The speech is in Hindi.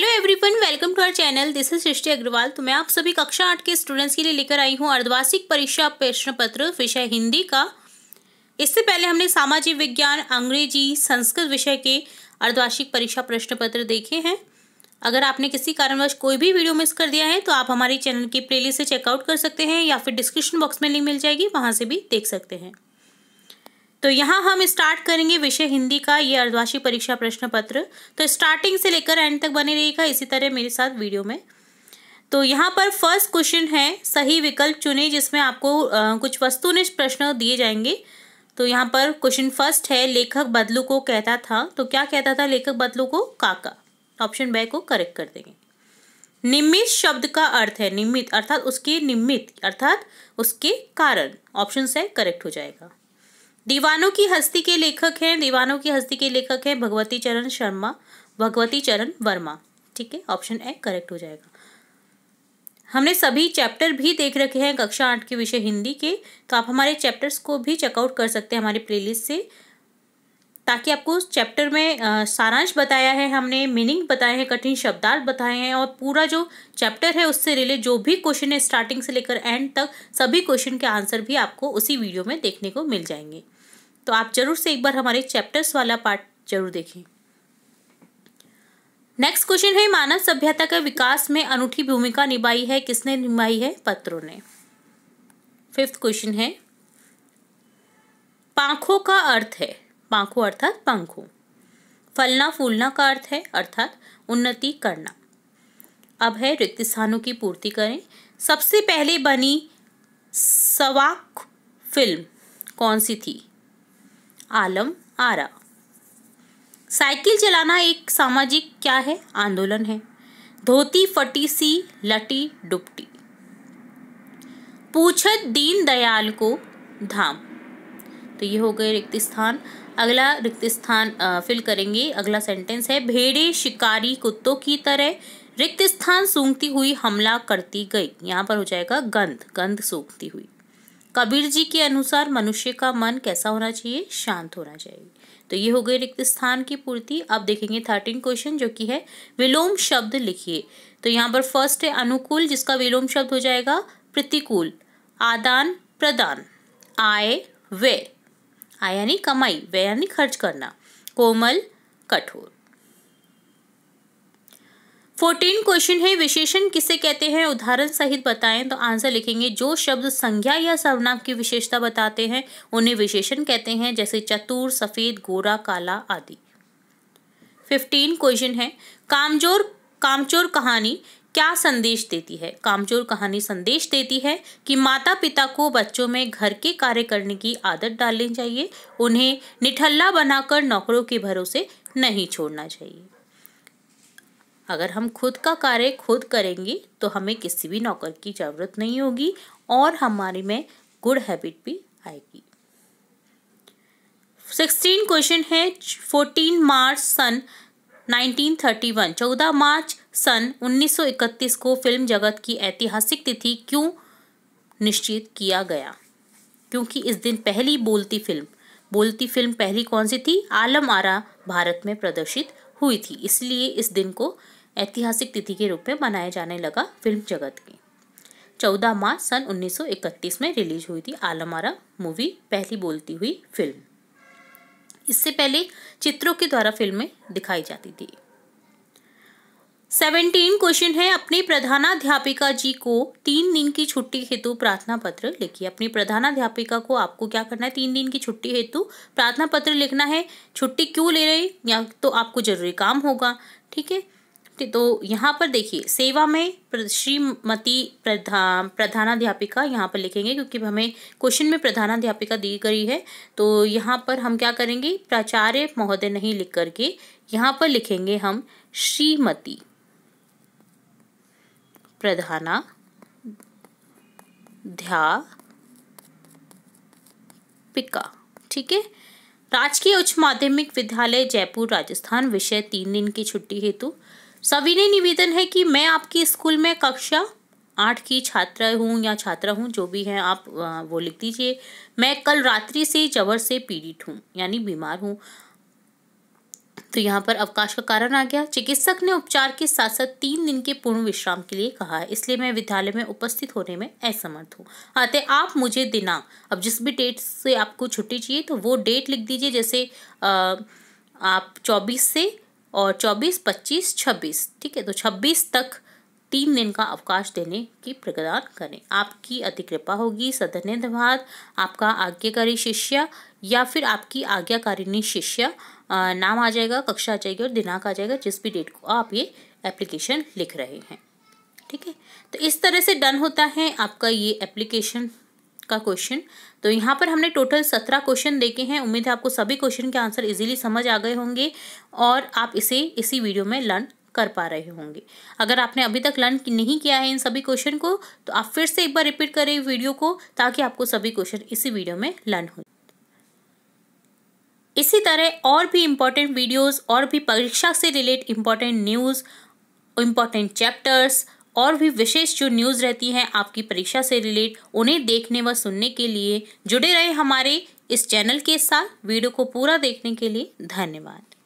hello everyone welcome to our channel this is Srishti Agarwal तो मैं आप सभी कक्षा आठ के स्टूडेंट्स के लिए लेकर आई हूँ अर्धवार्षिक परीक्षा प्रश्न पत्र विषय हिंदी का इससे पहले हमने सामाजिक विज्ञान अंग्रेजी संस्कृत विषय के अर्धवार्षिक परीक्षा प्रश्न पत्र देखे हैं अगर आपने किसी कारणवश कोई भी वीडियो मिस कर दिया है तो आप हमारे चैनल की प्लेलिस्ट से चेकआउट कर सकते हैं या फिर डिस्क्रिप्शन बॉक्स में लिंक मिल जाएगी वहाँ से भी देख सकते हैं तो यहाँ हम स्टार्ट करेंगे विषय हिंदी का ये अर्धवार्षिक परीक्षा प्रश्न पत्र तो स्टार्टिंग से लेकर एंड तक बने रहिएगा इसी तरह मेरे साथ वीडियो में तो यहाँ पर फर्स्ट क्वेश्चन है सही विकल्प चुने जिसमें आपको आ, कुछ वस्तुनिष्ठ प्रश्न दिए जाएंगे तो यहाँ पर क्वेश्चन फर्स्ट है लेखक बदलू को कहता था तो क्या कहता था लेखक बदलू को काका ऑप्शन बे को करेक्ट कर देंगे निमित शब्द का अर्थ है निमित अर्थात उसके निमित्त अर्थात उसके कारण ऑप्शन से करेक्ट हो जाएगा दीवानों की हस्ती के लेखक हैं दीवानों की हस्ती के लेखक हैं भगवती चरण शर्मा भगवती चरण वर्मा ठीक है ऑप्शन ए करेक्ट हो जाएगा हमने सभी चैप्टर भी देख रखे हैं कक्षा आठ के विषय हिंदी के तो आप हमारे चैप्टर्स को भी चेकआउट कर सकते हैं हमारे प्लेलिस्ट से ताकि आपको उस चैप्टर में सारांश बताया है हमने मीनिंग बताए हैं कठिन शब्दार्थ बताए हैं और पूरा जो चैप्टर है उससे रिलेट जो भी क्वेश्चन है स्टार्टिंग से लेकर एंड तक सभी क्वेश्चन के आंसर भी आपको उसी वीडियो में देखने को मिल जाएंगे तो आप जरूर से एक बार हमारे चैप्टर्स वाला पार्ट जरूर देखें नेक्स्ट क्वेश्चन है मानव सभ्यता के विकास में अनूठी भूमिका निभाई है किसने निभाई है पत्रों ने फिफ्थ क्वेश्चन है पांखों का अर्थ है पांखों अर्थात पंखों फलना फूलना का अर्थ है अर्थात उन्नति करना अब है रिक्त स्थानों की पूर्ति करें सबसे पहले बनी सवाक फिल्म कौन सी थी आलम आरा साइकिल चलाना एक सामाजिक क्या है आंदोलन है धोती फटी सी लटी डुपटी पूछत दीन दयाल को धाम तो ये हो गए रिक्त स्थान अगला रिक्त स्थान फिल करेंगे अगला सेंटेंस है भेड़े शिकारी कुत्तों की तरह रिक्त स्थान सूंघती हुई हमला करती गई यहाँ पर हो जाएगा गंध गंध सूंघती हुई कबीर जी के अनुसार मनुष्य का मन कैसा होना चाहिए शांत होना चाहिए तो ये हो गई रिक्त स्थान की पूर्ति अब देखेंगे थर्टीन क्वेश्चन जो कि है विलोम शब्द लिखिए तो यहाँ पर फर्स्ट है अनुकूल जिसका विलोम शब्द हो जाएगा प्रतिकूल आदान प्रदान आय व्यय आय यानी कमाई व्यय यानी खर्च करना कोमल कठोर फोर्टीन क्वेश्चन है विशेषण किसे कहते हैं उदाहरण सहित बताएं तो आंसर लिखेंगे जो शब्द संज्ञा या सर्वनाम की विशेषता बताते हैं उन्हें विशेषण कहते हैं जैसे चतुर सफ़ेद गोरा काला आदि फिफ्टीन क्वेश्चन है कामजोर कामचोर कहानी क्या संदेश देती है कामचोर कहानी संदेश देती है कि माता पिता को बच्चों में घर के कार्य करने की आदत डालनी चाहिए उन्हें निठल्ला बनाकर नौकरों के भरोसे नहीं छोड़ना चाहिए अगर हम खुद का कार्य खुद करेंगे तो हमें किसी भी नौकर की ज़रूरत नहीं होगी और हमारे में गुड हैबिट भी आएगी सिक्सटीन क्वेश्चन है फोर्टीन मार्च सन 1931 चौदह मार्च सन 1931 को फिल्म जगत की ऐतिहासिक तिथि क्यों निश्चित किया गया क्योंकि इस दिन पहली बोलती फिल्म बोलती फिल्म पहली कौन सी थी आलम आरा भारत में प्रदर्शित हुई थी इसलिए इस दिन को ऐतिहासिक तिथि के रूप में मनाया जाने लगा फिल्म जगत की चौदह मार्च सन 1931 में रिलीज हुई थी आलमारा मूवी पहली बोलती हुई फिल्म इससे पहले चित्रों के द्वारा फिल्में दिखाई जाती थी सेवनटीन क्वेश्चन है अपनी प्रधानाध्यापिका जी को तीन दिन की छुट्टी हेतु प्रार्थना पत्र लिखिए अपनी प्रधानाध्यापिका को आपको क्या करना है तीन दिन की छुट्टी हेतु प्रार्थना पत्र लिखना है छुट्टी क्यों ले रहे या तो आपको जरूरी काम होगा ठीक है तो यहाँ पर देखिए सेवा में श्रीमती प्रधान प्रधानाध्यापिका यहाँ पर लिखेंगे क्योंकि हमें क्वेश्चन में प्रधानाध्यापिका दी गई है तो यहाँ पर हम क्या करेंगे प्राचार्य महोदय नहीं लिख करके यहाँ पर लिखेंगे हम श्रीमती प्रधानाध्यापिका ठीक है राजकीय उच्च माध्यमिक विद्यालय जयपुर राजस्थान विषय तीन दिन की छुट्टी हेतु सविनय निवेदन है कि मैं आपके स्कूल में कक्षा आठ की छात्रा हूँ या छात्रा हूँ जो भी है आप वो लिख दीजिए मैं कल रात्रि से जबर से पीड़ित हूँ यानी बीमार हूँ तो यहाँ पर अवकाश का कारण आ गया चिकित्सक ने उपचार के साथ साथ तीन दिन के पूर्ण विश्राम के लिए कहा है इसलिए मैं विद्यालय में उपस्थित होने में असमर्थ हूँ आते आप मुझे दिना अब जिस भी डेट से आपको छुट्टी चाहिए तो वो डेट लिख दीजिए जैसे आ, आप चौबीस से और 24, 25, 26 ठीक है तो 26 तक तीन दिन का अवकाश देने की प्रदान करें आपकी अति कृपा होगी सदन धन्यवाद आपका आज्ञाकारी शिष्य या फिर आपकी आज्ञाकारिणी शिष्य नाम आ जाएगा कक्षा आ जाएगी और दिनांक आ जाएगा जिस भी डेट को आप ये एप्लीकेशन लिख रहे हैं ठीक है तो इस तरह से डन होता है आपका ये एप्लीकेशन का क्वेश्चन तो यहाँ पर हमने टोटल सत्रह क्वेश्चन देखे हैं उम्मीद है आपको सभी क्वेश्चन के आंसर इजीली समझ आ गए होंगे और आप इसे इसी वीडियो में लर्न कर पा रहे होंगे अगर आपने अभी तक लर्न नहीं किया है इन सभी क्वेश्चन को तो आप फिर से एक बार रिपीट करें वीडियो को ताकि आपको सभी क्वेश्चन इसी वीडियो में लर्न हो इसी तरह और भी इम्पोर्टेंट वीडियोस और भी परीक्षा से relate important news important chapters और भी विशेष जो न्यूज़ रहती हैं आपकी परीक्षा से रिलेट उन्हें देखने व सुनने के लिए जुड़े रहे हमारे इस चैनल के साथ वीडियो को पूरा देखने के लिए धन्यवाद